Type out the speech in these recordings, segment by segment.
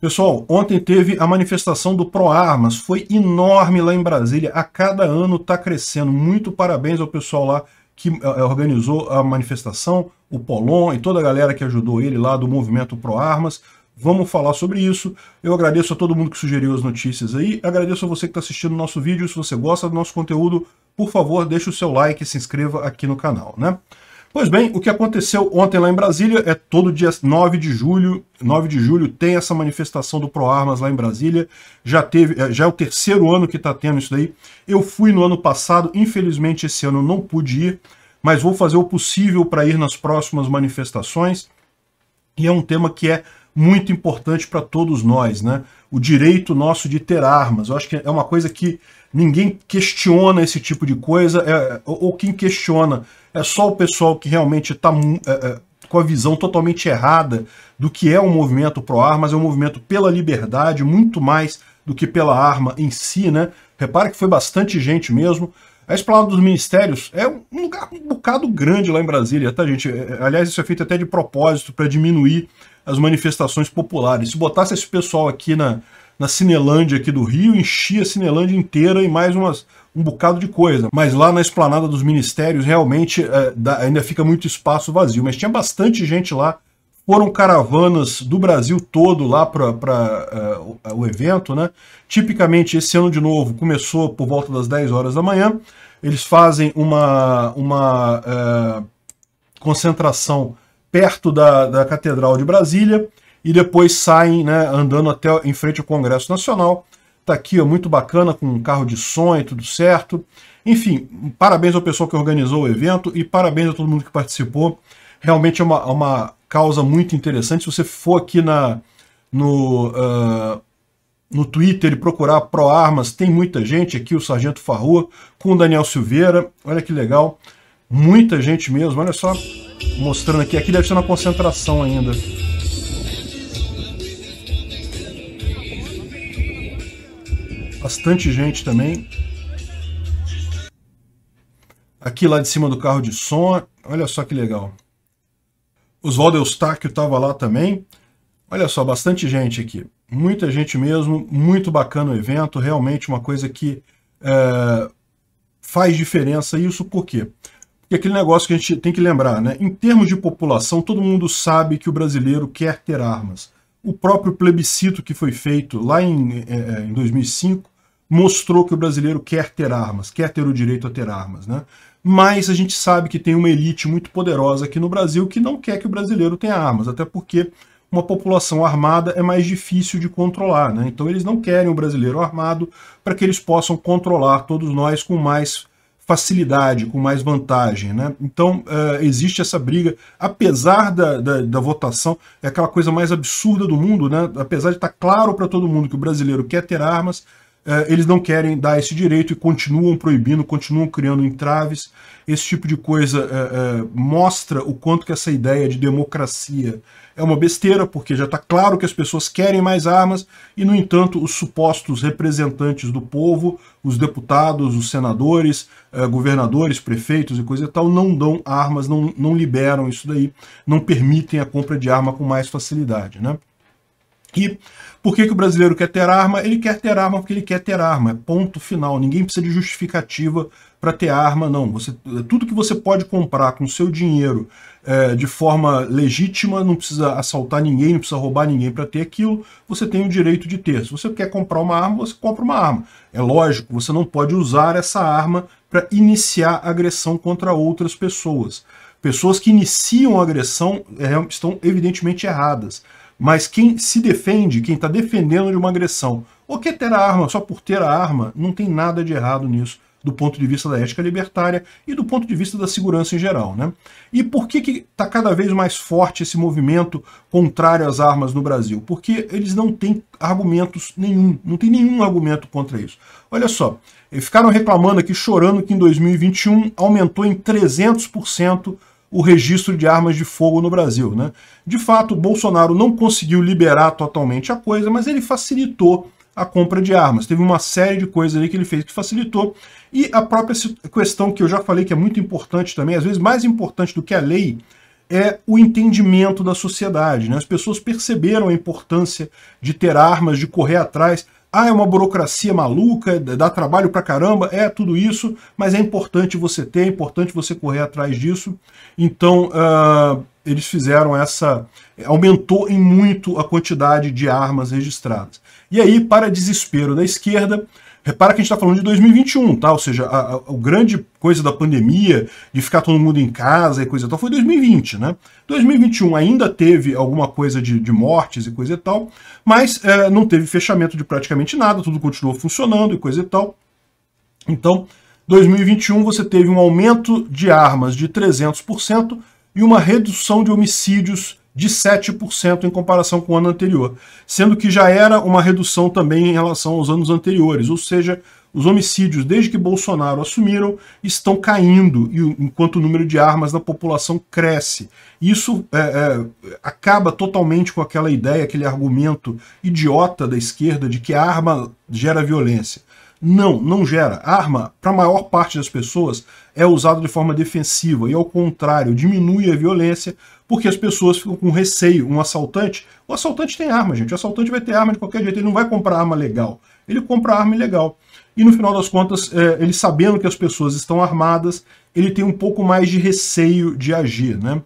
Pessoal, ontem teve a manifestação do ProArmas, foi enorme lá em Brasília, a cada ano está crescendo. Muito parabéns ao pessoal lá que eh, eh, organizou a manifestação, o Polon e toda a galera que ajudou ele lá do movimento ProArmas. Vamos falar sobre isso. Eu agradeço a todo mundo que sugeriu as notícias aí, agradeço a você que está assistindo o nosso vídeo. Se você gosta do nosso conteúdo, por favor, deixe o seu like e se inscreva aqui no canal, né? Pois bem, o que aconteceu ontem lá em Brasília é todo dia 9 de julho. 9 de julho tem essa manifestação do ProArmas lá em Brasília. Já teve, eh, já é o terceiro ano que está tendo isso daí. Eu fui no ano passado, infelizmente esse ano eu não pude ir, mas vou fazer o possível para ir nas próximas manifestações. E é um tema que é muito importante para todos nós, né? O direito nosso de ter armas. Eu acho que é uma coisa que ninguém questiona esse tipo de coisa, é, ou, é, ou quem questiona é só o pessoal que realmente está é, é, com a visão totalmente errada do que é um movimento pró-armas, é um movimento pela liberdade, muito mais do que pela arma em si, né? Repara que foi bastante gente mesmo. A Esplanada dos Ministérios é um lugar um bocado grande lá em Brasília, tá, gente? É, aliás, isso é feito até de propósito para diminuir as manifestações populares. Se botasse esse pessoal aqui na, na Cinelândia aqui do Rio, enchia a Cinelândia inteira e mais umas, um bocado de coisa. Mas lá na esplanada dos ministérios realmente é, dá, ainda fica muito espaço vazio. Mas tinha bastante gente lá. Foram caravanas do Brasil todo lá para uh, é, o evento, né? Tipicamente, esse ano de novo começou por volta das 10 horas da manhã. Eles fazem uma, uma uh, concentração perto da, da Catedral de Brasília e depois saem né, andando até em frente ao Congresso Nacional. Está aqui, ó, muito bacana, com um carro de sonho e tudo certo. Enfim, parabéns ao pessoal que organizou o evento e parabéns a todo mundo que participou. Realmente é uma, é uma causa muito interessante. Se você for aqui na, no, uh, no Twitter e procurar Pro Armas, tem muita gente aqui, o Sargento Farrua, com o Daniel Silveira. Olha que legal. Muita gente mesmo, olha só. Mostrando aqui. Aqui deve ser na concentração ainda. bastante gente também. Aqui lá de cima do carro de som, olha só que legal. Oswaldo Eustáquio estava lá também. Olha só, bastante gente aqui. Muita gente mesmo, muito bacana o evento, realmente uma coisa que é, faz diferença. Isso por quê? Porque aquele negócio que a gente tem que lembrar, né? Em termos de população, todo mundo sabe que o brasileiro quer ter armas. O próprio plebiscito que foi feito lá em, é, é em 2005 mostrou que o brasileiro quer ter armas, quer ter o direito a ter armas, né? Mas a gente sabe que tem uma elite muito poderosa aqui no Brasil que não quer que o brasileiro tenha armas, até porque uma população armada é mais difícil de controlar, né? Então eles não querem o brasileiro armado para que eles possam controlar todos nós com mais facilidade, com mais vantagem. Né? Então uh, existe essa briga, apesar da, da, da, votação, é aquela coisa mais absurda do mundo, né? apesar de estar tá claro para todo mundo que o brasileiro quer ter armas, é, eles não querem dar esse direito e continuam proibindo, continuam criando entraves. Esse tipo de coisa é, é, mostra o quanto que essa ideia de democracia é uma besteira, porque já está claro que as pessoas querem mais armas e, no entanto, os supostos representantes do povo, os deputados, os senadores, é, governadores, prefeitos e coisa e tal, não dão armas, não, não liberam isso daí, não permitem a compra de arma com mais facilidade. Né? E por que, que o brasileiro quer ter arma? Ele quer ter arma porque ele quer ter arma. Ponto final. Ninguém precisa de justificativa para ter arma, não. Você, tudo que você pode comprar com seu dinheiro é, de forma legítima, não precisa assaltar ninguém, não precisa roubar ninguém para ter aquilo, você tem o direito de ter. Se você quer comprar uma arma, você compra uma arma. É lógico, você não pode usar essa arma para iniciar agressão contra outras pessoas. Pessoas que iniciam agressão é, estão evidentemente erradas mas quem se defende, quem está defendendo de uma agressão, ou quer é ter a arma só por ter a arma, não tem nada de errado nisso do ponto de vista da ética libertária e do ponto de vista da segurança em geral. Né? E por que está cada vez mais forte esse movimento contrário às armas no Brasil? Porque eles não têm argumentos nenhum, não tem nenhum argumento contra isso. Olha só, ficaram reclamando aqui, chorando que em 2021 aumentou em 300% o registro de armas de fogo no Brasil. Né? De fato, Bolsonaro não conseguiu liberar totalmente a coisa, mas ele facilitou a compra de armas. Teve uma série de coisas ali que ele fez que facilitou. E a própria questão que eu já falei que é muito importante também, às vezes mais importante do que a lei, é o entendimento da sociedade. Né? As pessoas perceberam a importância de ter armas, de correr atrás. Ah, é uma burocracia maluca, dá trabalho pra caramba, é tudo isso, mas é importante você ter, é importante você correr atrás disso. Então, uh, eles fizeram essa. aumentou em muito a quantidade de armas registradas. E aí, para desespero da esquerda, Repara que a gente está falando de 2021, tá? Ou seja, a, a, a, grande coisa da pandemia, de ficar todo mundo em casa e coisa e tal, foi 2020, né? 2021 ainda teve alguma coisa de, de mortes e coisa e tal, mas é, não teve fechamento de praticamente nada, tudo continuou funcionando e coisa e tal. Então, 2021 você teve um aumento de armas de 300% e uma redução de homicídios de 7% em comparação com o ano anterior, sendo que já era uma redução também em relação aos anos anteriores, ou seja, os homicídios, desde que Bolsonaro assumiram, estão caindo, enquanto o número de armas na população cresce. Isso é, é, acaba totalmente com aquela ideia, aquele argumento idiota da esquerda de que a arma gera violência. Não, não gera. A arma, para a maior parte das pessoas, é usada de forma defensiva e, ao contrário, diminui a violência porque as pessoas ficam com receio. Um assaltante, o assaltante tem arma, gente. O assaltante vai ter arma de qualquer jeito. Ele não vai comprar arma legal. Ele compra arma ilegal. E no final das contas, é, ele sabendo que as pessoas estão armadas, ele tem um pouco mais de receio de agir, né?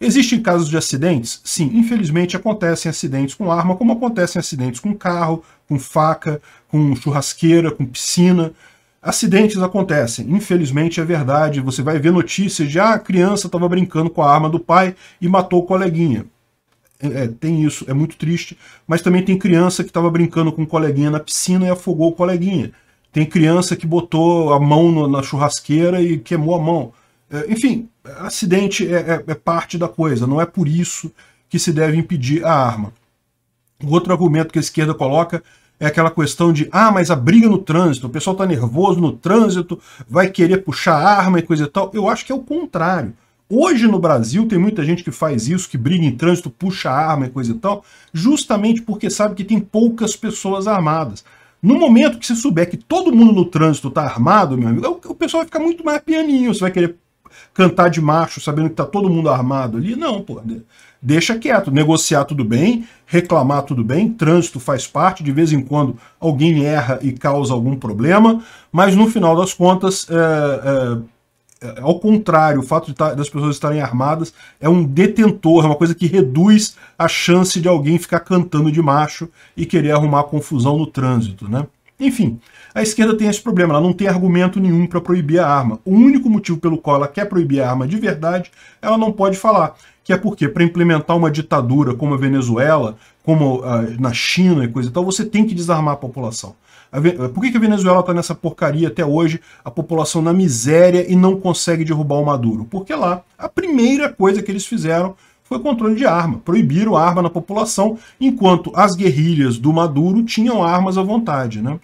Existem casos de acidentes? Sim, infelizmente acontecem acidentes com arma, como acontecem acidentes com carro, com faca, com churrasqueira, com piscina. Acidentes acontecem, infelizmente é verdade. Você vai ver notícias de ah, a criança estava brincando com a arma do pai e matou o coleguinha. É, é tem isso, é muito triste. Mas também tem criança que estava brincando com o coleguinha na piscina e afogou o coleguinha. Tem criança que botou a mão no, na churrasqueira e queimou a mão. É, enfim, acidente é, é, é parte da coisa, não é por isso que se deve impedir a arma. O outro argumento que a esquerda coloca é aquela questão de, ah, mas a briga no trânsito, o pessoal está nervoso no trânsito, vai querer puxar arma e coisa e tal. Eu acho que é o contrário. Hoje no Brasil tem muita gente que faz isso, que briga em trânsito, puxa arma e coisa e tal, justamente porque sabe que tem poucas pessoas armadas. No momento que se souber que todo mundo no trânsito está armado, meu amigo, é o pessoal vai ficar muito mais pianinho. Você vai querer cantar de macho, sabendo que tá todo mundo armado ali. Não, pô. Deixa quieto, negociar tudo bem, reclamar tudo bem, trânsito faz parte, de vez em quando alguém erra e causa algum problema, mas no final das contas, é, é, é ao contrário, o fato tá, das pessoas estarem armadas é um detentor, é uma coisa que reduz a chance de alguém ficar cantando de macho e querer arrumar confusão no trânsito, né? Enfim, a esquerda tem esse problema, ela não tem argumento nenhum para proibir a arma. O único motivo pelo qual ela quer proibir a arma de verdade, ela não pode falar. Que é porque, para implementar uma ditadura como a Venezuela, como ah, na China e coisa e tal, você tem que desarmar a população. A, por que, que a Venezuela está nessa porcaria até hoje, a população na miséria e não consegue derrubar o Maduro? Porque lá, a primeira coisa que eles fizeram foi controle de arma. Proibiram arma na população, enquanto as guerrilhas do Maduro tinham armas à vontade. Né?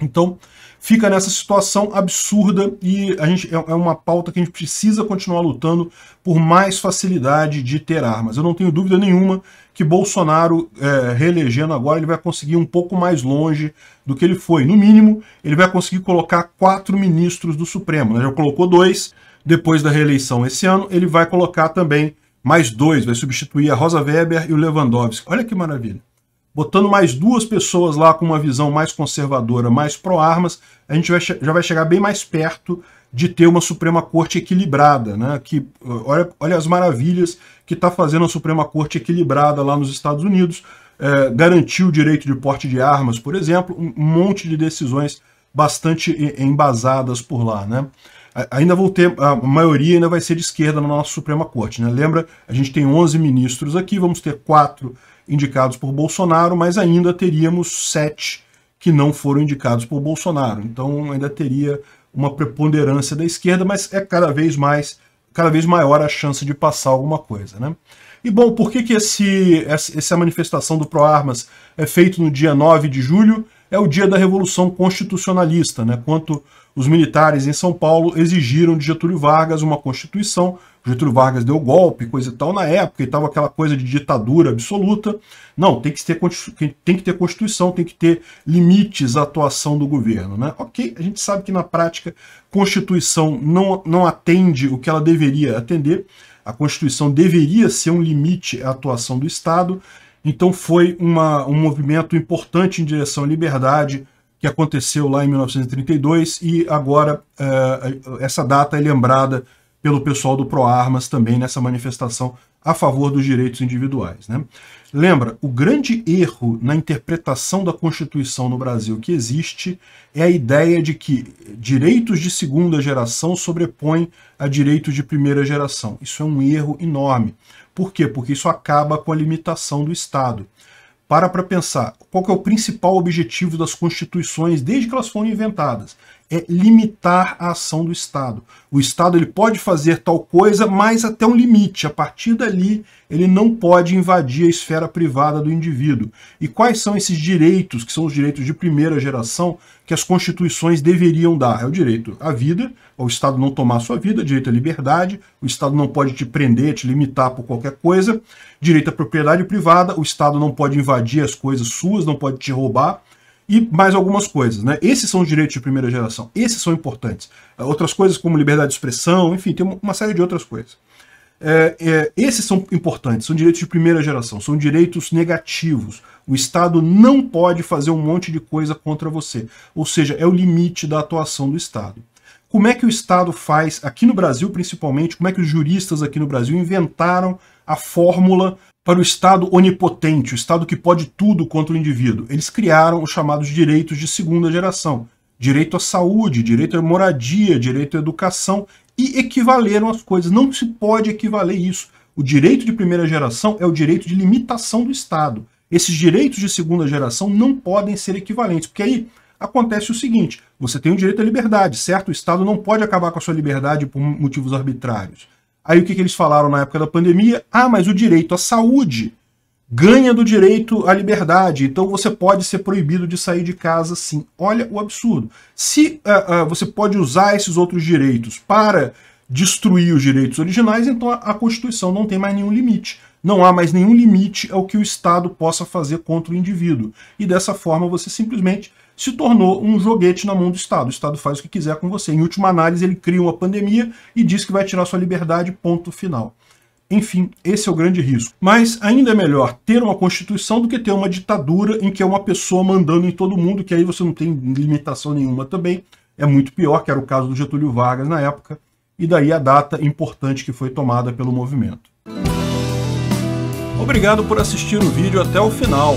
Então, fica nessa situação absurda e a gente, é, é uma pauta que a gente precisa continuar lutando por mais facilidade de ter armas. Eu não tenho dúvida nenhuma que Bolsonaro, é, reelegendo agora, ele vai conseguir um pouco mais longe do que ele foi. No mínimo, ele vai conseguir colocar quatro ministros do Supremo. Né? Já colocou dois, depois da reeleição esse ano, ele vai colocar também mais dois, vai substituir a Rosa Weber e o Lewandowski. Olha que maravilha. Botando mais duas pessoas lá com uma visão mais conservadora, mais pró-armas, a gente vai, já vai chegar bem mais perto de ter uma Suprema Corte equilibrada, né? Que uh, olha, olha as maravilhas que está fazendo a Suprema Corte equilibrada lá nos Estados Unidos, é, garantiu o direito de porte de armas, por exemplo, um monte de decisões bastante embasadas por lá, né? ainda vou ter, a maioria ainda vai ser de esquerda na nossa Suprema Corte. Né? Lembra, a gente tem 11 ministros aqui, vamos ter quatro indicados por Bolsonaro, mas ainda teríamos sete que não foram indicados por Bolsonaro. Então ainda teria uma preponderância da esquerda, mas é cada vez mais, cada vez maior a chance de passar alguma coisa. Né? E bom, por que, que esse, essa manifestação do ProArmas é feita no dia 9 de julho? É o dia da Revolução Constitucionalista, né? Quanto os militares em São Paulo exigiram de Getúlio Vargas uma constituição. Getúlio Vargas deu golpe, coisa e tal, na época, e estava aquela coisa de ditadura absoluta. Não, tem que, ter, tem que ter constituição, tem que ter limites à atuação do governo. Né? Ok, a gente sabe que na prática, constituição não, não atende o que ela deveria atender. A Constituição deveria ser um limite à atuação do Estado, então foi uma, um movimento importante em direção à liberdade, que aconteceu lá em 1932 e agora é, é, essa data é lembrada pelo pessoal do ProArmas também nessa manifestação a favor dos direitos individuais. Né? Lembra, o grande erro na interpretação da Constituição no Brasil que existe é a ideia de que direitos de segunda geração sobrepõem a direitos de primeira geração. Isso é um erro enorme. Por quê? Porque isso acaba com a limitação do Estado para para pensar qual é o principal objetivo das constituições desde que elas foram inventadas é limitar a ação do Estado. O Estado ele pode fazer tal coisa, mas até um limite. A partir dali, ele não pode invadir a esfera privada do indivíduo. E quais são esses direitos, que são os direitos de primeira geração, que as constituições deveriam dar? É o direito à vida, ao Estado não tomar sua vida, direito à liberdade, o Estado não pode te prender, te limitar por qualquer coisa, direito à propriedade privada, o Estado não pode invadir as coisas suas, não pode te roubar e mais algumas coisas, né? Esses são os direitos de primeira geração, esses são importantes. Eh, outras coisas como liberdade de expressão, enfim, tem uma série de outras coisas. É, é, esses são importantes, são direitos de primeira geração, são direitos negativos. O Estado não pode fazer um monte de coisa contra você. Ou seja, é o limite da atuação do Estado. Como é que o Estado faz, aqui no Brasil principalmente, como é que os juristas aqui no Brasil inventaram a fórmula para o Estado onipotente, o Estado que pode tudo contra o indivíduo. Eles criaram os chamados direitos de segunda geração. Direito à saúde, direito à moradia, direito à educação, e equivaleram as coisas. Não se pode equivaler isso. O direito de primeira geração é o direito de limitação do Estado. Esses direitos de segunda geração não podem ser equivalentes, porque aí acontece o seguinte: você tem o direito à liberdade, certo? O Estado não pode acabar com a sua liberdade por motivos arbitrários. Aí o que, que eles falaram na época da pandemia? Ah, mas o direito à saúde ganha do direito à liberdade, então você pode ser proibido de sair de casa sim. Olha o absurdo. Se uh, uh, você pode usar esses outros direitos para destruir os direitos originais, então a, a Constituição não tem mais nenhum limite. Não há mais nenhum limite ao que o Estado possa fazer contra o indivíduo. E dessa forma você simplesmente se tornou um joguete na mão do Estado. O Estado faz o que quiser com você. Em última análise, ele cria uma pandemia e diz que vai tirar sua liberdade, ponto final. Enfim, esse é o grande risco. Mas ainda é melhor ter uma constituição do que ter uma ditadura em que é uma pessoa mandando em todo mundo, que aí você não tem limitação nenhuma também. É muito pior, que era o caso do Getúlio Vargas na época, e daí a data importante que foi tomada pelo movimento. Obrigado por assistir o vídeo até o final.